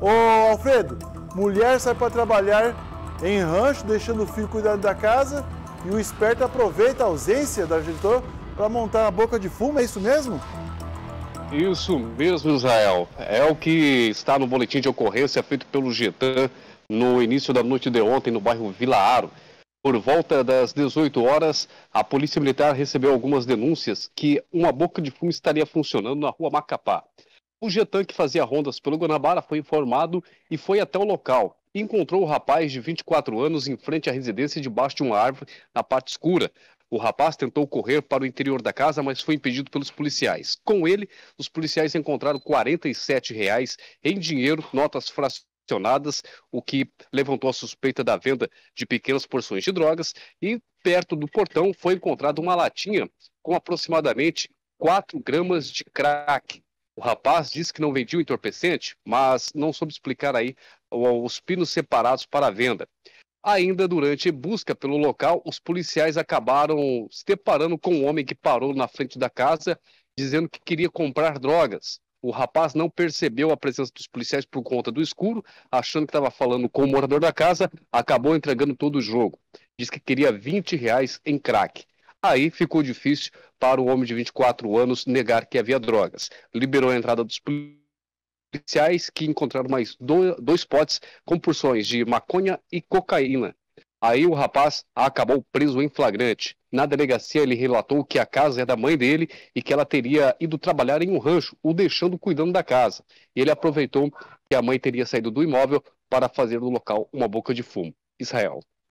Ô Alfredo, mulher sai para trabalhar em rancho, deixando o filho cuidando da casa e o esperto aproveita a ausência da agricultor para montar a boca de fumo, é isso mesmo? Isso mesmo, Israel. É o que está no boletim de ocorrência feito pelo Getan no início da noite de ontem no bairro Vila Aro. Por volta das 18 horas, a Polícia Militar recebeu algumas denúncias que uma boca de fumo estaria funcionando na rua Macapá. O Getan, que fazia rondas pelo Guanabara, foi informado e foi até o local. Encontrou o rapaz de 24 anos em frente à residência debaixo de uma árvore na parte escura. O rapaz tentou correr para o interior da casa, mas foi impedido pelos policiais. Com ele, os policiais encontraram R$ 47,00 em dinheiro, notas fracionadas, o que levantou a suspeita da venda de pequenas porções de drogas. E perto do portão foi encontrada uma latinha com aproximadamente 4 gramas de crack. O rapaz disse que não vendia o entorpecente, mas não soube explicar aí os pinos separados para a venda. Ainda durante busca pelo local, os policiais acabaram se deparando com um homem que parou na frente da casa dizendo que queria comprar drogas. O rapaz não percebeu a presença dos policiais por conta do escuro, achando que estava falando com o morador da casa, acabou entregando todo o jogo. Diz que queria 20 reais em crack. Aí ficou difícil para o homem de 24 anos negar que havia drogas. Liberou a entrada dos policiais que encontraram mais dois potes com porções de maconha e cocaína. Aí o rapaz acabou preso em flagrante. Na delegacia, ele relatou que a casa é da mãe dele e que ela teria ido trabalhar em um rancho, o deixando cuidando da casa. Ele aproveitou que a mãe teria saído do imóvel para fazer do local uma boca de fumo. Israel.